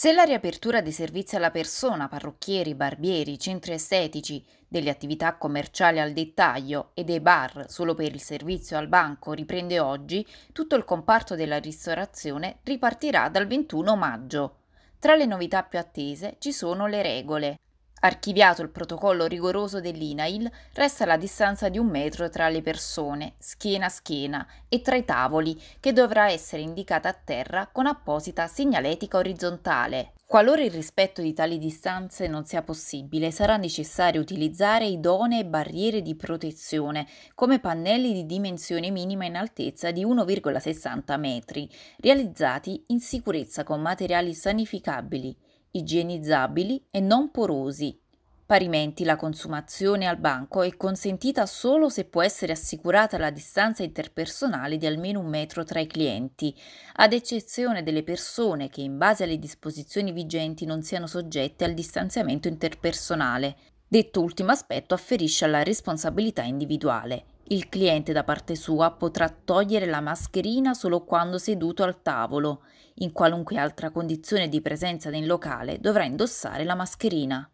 Se la riapertura dei servizi alla persona, parrucchieri, barbieri, centri estetici, delle attività commerciali al dettaglio e dei bar solo per il servizio al banco riprende oggi, tutto il comparto della ristorazione ripartirà dal 21 maggio. Tra le novità più attese ci sono le regole. Archiviato il protocollo rigoroso dell'INAIL, resta la distanza di un metro tra le persone, schiena a schiena, e tra i tavoli, che dovrà essere indicata a terra con apposita segnaletica orizzontale. Qualora il rispetto di tali distanze non sia possibile, sarà necessario utilizzare idonee barriere di protezione, come pannelli di dimensione minima in altezza di 1,60 metri, realizzati in sicurezza con materiali sanificabili igienizzabili e non porosi. Parimenti la consumazione al banco è consentita solo se può essere assicurata la distanza interpersonale di almeno un metro tra i clienti, ad eccezione delle persone che in base alle disposizioni vigenti non siano soggette al distanziamento interpersonale. Detto ultimo aspetto afferisce alla responsabilità individuale. Il cliente da parte sua potrà togliere la mascherina solo quando seduto al tavolo. In qualunque altra condizione di presenza nel locale dovrà indossare la mascherina.